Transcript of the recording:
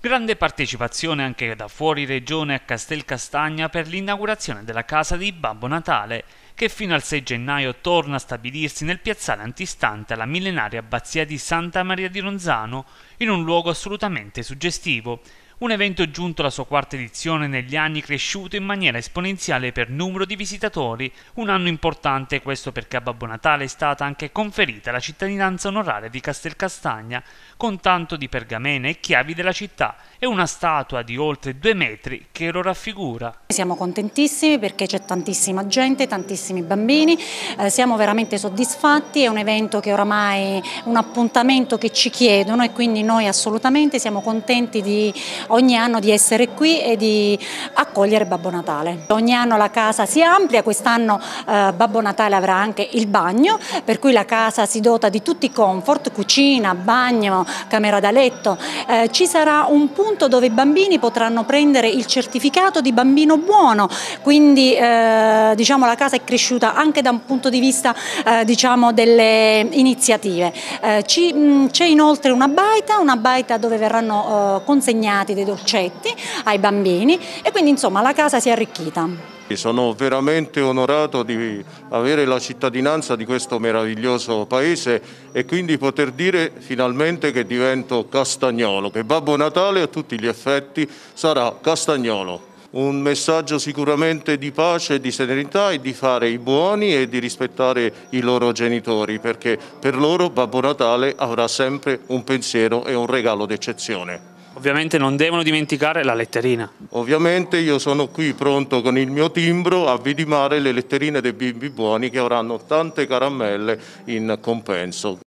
Grande partecipazione anche da fuori regione a Castel Castagna per l'inaugurazione della casa di Babbo Natale, che fino al 6 gennaio torna a stabilirsi nel piazzale antistante alla millenaria abbazia di Santa Maria di Ronzano, in un luogo assolutamente suggestivo, un evento giunto alla sua quarta edizione negli anni cresciuto in maniera esponenziale per numero di visitatori, un anno importante questo perché a Babbo Natale è stata anche conferita la cittadinanza onoraria di Castelcastagna, con tanto di pergamene e chiavi della città e una statua di oltre due metri che lo raffigura. Siamo contentissimi perché c'è tantissima gente, tantissimi bambini, eh, siamo veramente soddisfatti, è un evento che oramai è un appuntamento che ci chiedono e quindi noi assolutamente siamo contenti di ogni anno di essere qui e di accogliere Babbo Natale. Ogni anno la casa si amplia, quest'anno eh, Babbo Natale avrà anche il bagno, per cui la casa si dota di tutti i comfort, cucina, bagno, camera da letto. Eh, ci sarà un punto dove i bambini potranno prendere il certificato di bambino buono, quindi eh, diciamo, la casa è cresciuta anche da un punto di vista eh, diciamo, delle iniziative. Eh, c'è inoltre una baita, una baita dove verranno eh, consegnati dei dolcetti ai bambini e quindi insomma la casa si è arricchita. Sono veramente onorato di avere la cittadinanza di questo meraviglioso paese e quindi poter dire finalmente che divento castagnolo, che Babbo Natale a tutti gli effetti sarà castagnolo. Un messaggio sicuramente di pace, di serenità e di fare i buoni e di rispettare i loro genitori, perché per loro Babbo Natale avrà sempre un pensiero e un regalo d'eccezione. Ovviamente non devono dimenticare la letterina. Ovviamente io sono qui pronto con il mio timbro a vidimare le letterine dei bimbi buoni che avranno tante caramelle in compenso.